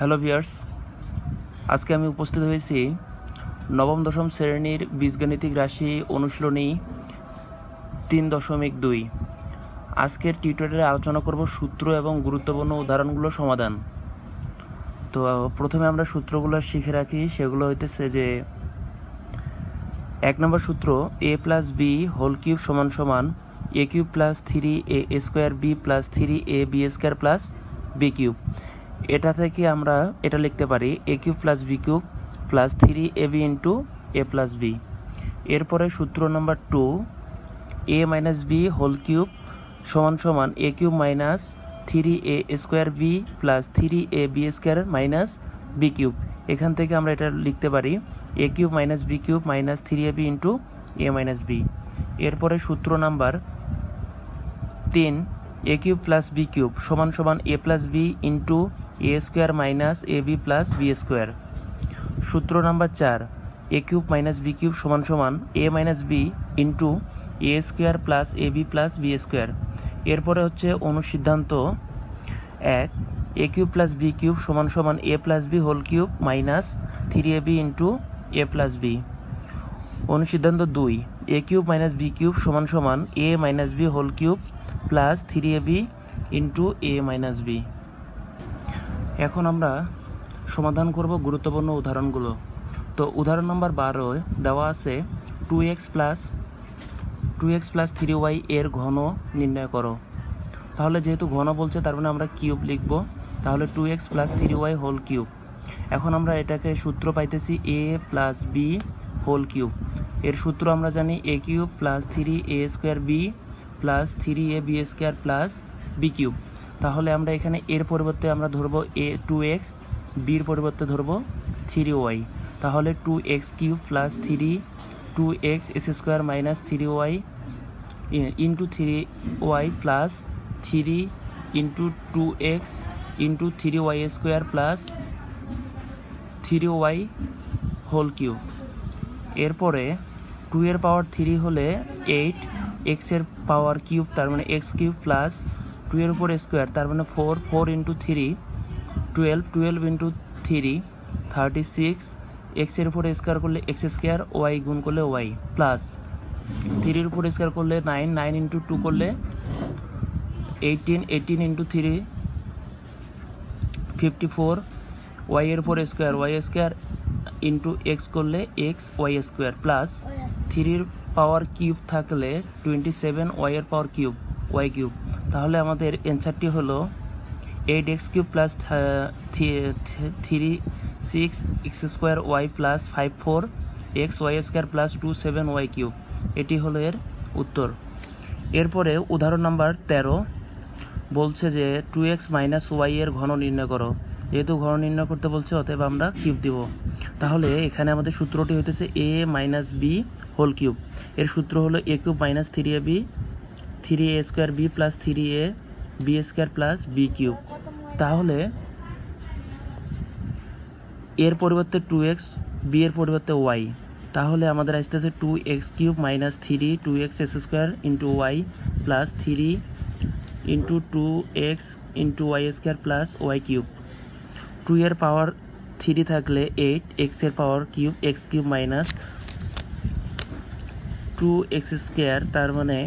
hello viewers আজকে আমি উপস্থিত হয়েছি নবম দশম শ্রেণীর বীজগণিতিক রাশি অনুশীলনী তিন দশমিক দুই আজকের টিউটোরিয়ালে আলোচনা করব সূত্র এবং গুরুত্বপূর্ণ উদাহরণগুলো সমাধান তো প্রথমে আমরা সূত্রগুলো শিখে রাখি সেগুলো হইতেছে যে এক নম্বর সূত্র A plus B whole cube সমান সমান A cube plus three A square B plus three A B square plus B cube এটা থেকে আমরা এটা লিখতে পারি A cube plus B cube plus three A B into A plus B এরপরে সূত্র number two A minus B whole cube সমান সমান A cube minus three A square B plus three A B square minus B cube এখান থেকে আমরা এটা লিখতে পারি A cube minus B cube minus three A B into A minus B এরপরে সূত্র নাম্বার তিন A cube plus B cube সমান সমান A plus B into A square minus A B plus B square সূত্র number চার A cube minus B cube সমান সমান A minus B into A square plus A B plus B square এরপরে হচ্ছে অনুসিদ্ধান্ত এক এ কিউব প্লাস বি কিউব সমান সমান A plus B whole cube minus three A B into A plus B অনুসিদ্ধান্ত দুই A cube minus B cube সমান সমান A minus B whole cube plus three A B into A minus B এখন আমরা সমাধান করব গুরুত্বপূর্ণ উদাহরণগুলো তো উদাহরণ নম্বর বারোয় দেওয়া আছে two X plus two X plus three Y এর ঘন নির্ণয় করো তাহলে যেহেতু ঘন বলছে তার মানে আমরা কিউব লিখব তাহলে two X plus three Y whole cube এখন আমরা এটাকে সূত্র পাইতেছি A plus B whole cube এর সূত্র আমরা জানি A cube plus three A square B plus three A B square plus B cube তাহলে আমরা এখানে এর পরিবর্তে আমরা ধরবো এ টু এক্স বির পরিবর্তে ধরবো থ্রি ওয়াই তাহলে two X cube plus three two X S square minus three Y into three Y plus three into two X into three Y square plus three Y whole cube এরপরে two এর power three হলে eight এক্সের power cube তার মানে X cube plus twelve four square তার মানে four four into three twelve twelve into three thirty six এক্সের উপরে স্কোয়ার করলে এক্স স্কোয়ার ওয়াই গুণ করলে ওয়াই প্লাস থ্রির উপরে স্কোয়ার করলে নাইন নাইন ইন্টু টু করলে eighteen eighteen into three fifty four Y এর উপর square Y square into X করলে এক্স ওয়াই স্কোয়ার প্লাস থ্রির পাওয়ার কিউব থাকলে টোয়েন্টি সেভেন ওয়াইয়ের পাওয়ার কিউব ওয়াই কিউব তাহলে আমাদের অ্যান্সারটি হলো eight X cube plus three six X square Y plus five four X Y square plus two seven Y cube এটি হলো এর উত্তর এরপরে উদাহরণ নাম্বার তেরো বলছে যে টু এক্স মাইনাস ওয়াই এর ঘন নির্ণয় করো যেহেতু ঘন নির্ণয় করতে বলছে অতএব আমরা কিউব দিব তাহলে এখানে আমাদের সূত্রটি হইতেছে A minus B whole cube এর সূত্র হলো A cube minus three A B three A square B plus three A B square plus B cube তাহলে এর পরিবর্তে টু এক্স বি এর পরিবর্তে ওয়াই তাহলে আমাদের আসতে আসতেছে two X cube minus three two X S square into Y plus three into two X into Y square plus Y cube two এর পাওয়ার থ্রি থাকলে এইট এক্সের power cube X cube minus two X square তার মানে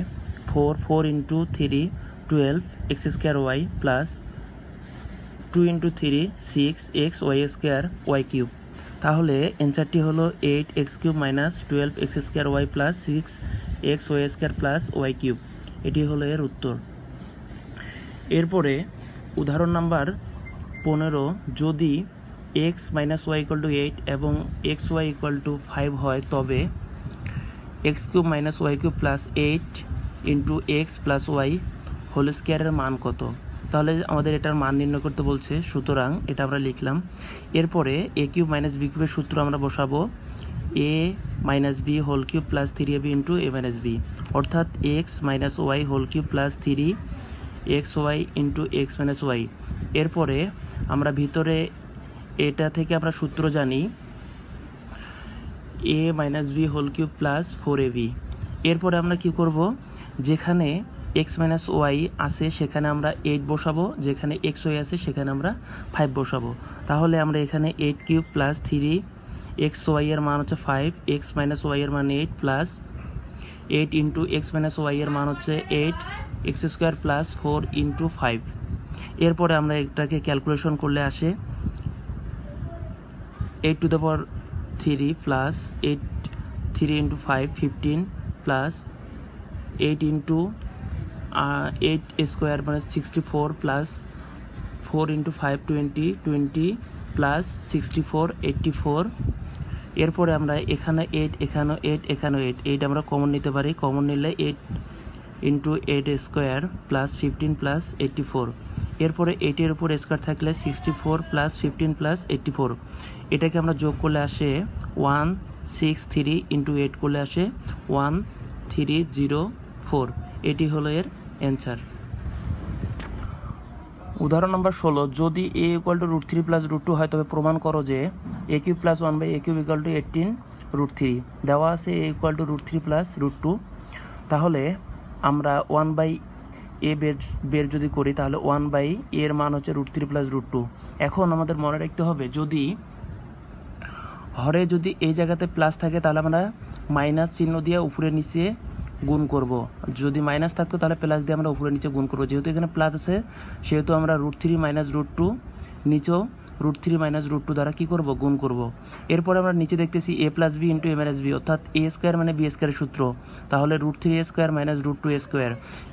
four four into three twelve X square Y plus two into three six X Y square Y cube তাহলে অ্যান্সারটি হলো eight X cube minus twelve X square Y plus six X Y square plus Y cube এটি হলো এর উত্তর এরপরে উদাহরণ number পনেরো যদি X minus Y equal to eight এবং X Y equal to five হয় তবে X cube minus Y cube plus eight into X plus Y whole স্কোয়ারের মান কত তাহলে আমাদের এটার মান নির্ণয় করতে বলছে সুতরাং এটা আমরা লিখলাম এরপরে এ কিউব মাইনাস বি কিউবের সূত্র আমরা বসাবো A minus B whole cube plus three A B into A minus B অর্থাৎ X minus Y whole cube plus three X Y into X minus Y এরপরে আমরা ভিতরে এটা থেকে আমরা সূত্র জানি A minus B whole cube plus four A B এরপরে আমরা কী করবো যেখানে এক্স মাইনাস ওয়াই আছে সেখানে আমরা এইট বসাবো যেখানে এক্স ওয়াই আছে সেখানে আমরা ফাইভ বসাবো তাহলে আমরা এখানে eight cube plus three X Y এর মান হচ্ছে ফাইভ এক্স মাইনাস ওয়াই এর মান eight plus eight into X minus Y এর মান হচ্ছে eight X square plus four into five এরপরে আমরা এটাকে ক্যালকুলেশন করলে আসে eight to the power three plus eight three into five fifteen plus eight into eight square মানে sixty four plus four into five twenty twenty plus sixty four eighty four এরপরে আমরা এখানে eight এখানে eight এখানে eight eight আমরা common নিতে পারি common নিলে eight into eight square plus fifteen plus eighty four এরপরে এইটের উপর স্কোয়ার থাকলে sixty four plus fifteen plus eighty four এটাকে আমরা যোগ করলে আসে one six three into eight করলে আসে ওয়ান থ্রি জিরো ফোর এটি হলো এর অ্যান্সার উদাহরণ নম্বর ষোলো যদি A equal to root three plus root two হয় তবে প্রমাণ করো যে A cube plus one by A cube equal to eighteen root three দেওয়া আছে A equal to root three plus root two তাহলে আমরা ওয়ান বাই এ বের বের যদি করি তাহলে ওয়ান বাই এর মান হচ্ছে root three plus root two এখন আমাদের মনে রাখতে হবে যদি হরে যদি এই জায়গাতে প্লাস থাকে তাহলে আমরা মাইনাস চিহ্ন দিয়ে উপরে নিচে গুণ করব যদি মাইনাস থাকতো তাহলে প্লাস দিয়ে আমরা উপরে নিচে গুণ করবো যেহেতু এখানে প্লাস আছে সেহেতু আমরা root three minus root two নিচেও root three minus root two দ্বারা কী করবো গুণ করবো এরপরে আমরা নিচে দেখতেছি A plus B into M S B অর্থাৎ এ স্কোয়ার মানে বি স্কোয়ারের সূত্র তাহলে রুট থ্রি এ square minus root two square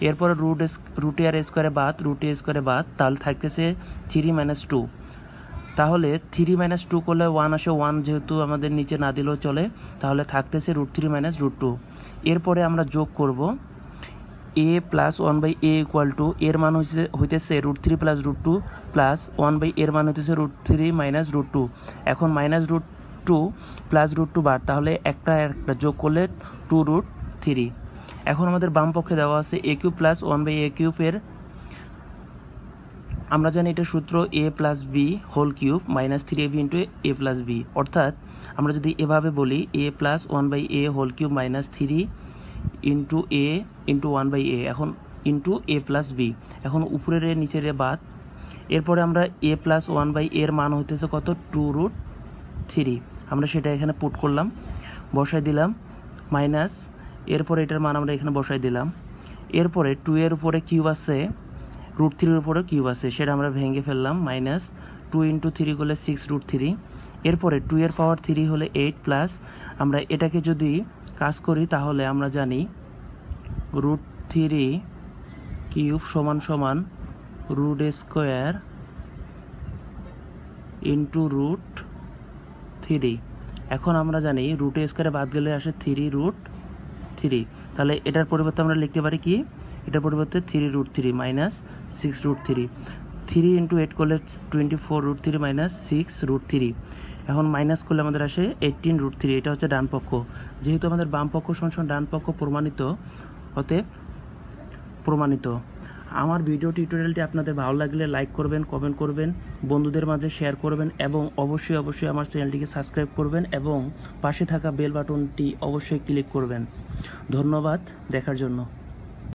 এরপরে রুট রুট এ আর স্কোয়ারে বাদ রুট এ স্কোয়ারে বাদ তাহলে থাকতেছে থ্রি মাইনাস টু তাহলে থ্রি মাইনাস টু করলে ওয়ান আসে ওয়ান যেহেতু আমাদের নিচে না দিলেও চলে তাহলে থাকতেছে root three minus root two এরপরে আমরা যোগ করব A plus one by A equal to এর মান হইছে হইতেছে root three plus root two plus one by এর মান হইতেছে root three minus root two এখন minus root two plus root two বার তাহলে একটা একটা যোগ করলে টু রুট থ্রি এখন আমাদের বাম পক্ষে দেওয়া আছে A cube plus one by A কিউবের আমরা জানি এটা সূত্র A plus B whole cube minus three A B into A plus B অর্থাৎ আমরা যদি এভাবে বলি A plus one by A whole cube minus three into A into one by A এখন ইন্টু এ প্লাস বি এখন উপরের এ নিচের এ বাদ এরপরে আমরা এ প্লাস ওয়ান বাই এর মান হইতেছে কত টু রুট থ্রি আমরা সেটা এখানে পুট করলাম বসাই দিলাম মাইনাস এরপরে এটার মান আমরা এখানে বসাই দিলাম এরপরে টু এর উপরে কিউব আছে রুট থ্রির উপরে কিউব আছে সেটা আমরা ভেঙে ফেললাম মাইনাস টু ইন্টু থ্রি করলে সিক্স রুট থ্রি এরপরে টু এর পাওয়ার থ্রি হলে এইট প্লাস আমরা এটাকে যদি কাজ করি তাহলে আমরা জানি রুট থ্রি কিউব সমান সমান root square into root three এখন আমরা জানি রুট স্কোয়ারে বাদ গেলে আসে থ্রি রুট থ্রি তাহলে এটার পরিবর্তে আমরা লিখতে পারি কি এটা পরিবর্তে three root three minus six root three three into eight করলে twenty four root three minus six root three এখন মাইনাস করলে আমাদের আসে এইটিন রুট থ্রি এটা হচ্ছে ডান পক্ষ যেহেতু আমাদের বাম পক্ষ সমান ডান পক্ষ প্রমাণিত হতে প্রমাণিত আমার ভিডিও টিউটোরিয়ালটি আপনাদের ভালো লাগলে লাইক করবেন কমেন্ট করবেন বন্ধুদের মাঝে শেয়ার করবেন এবং অবশ্যই অবশ্যই আমার চ্যানেলটিকে সাবস্ক্রাইব করবেন এবং পাশে থাকা বেল বাটনটি অবশ্যই ক্লিক করবেন ধন্যবাদ দেখার জন্য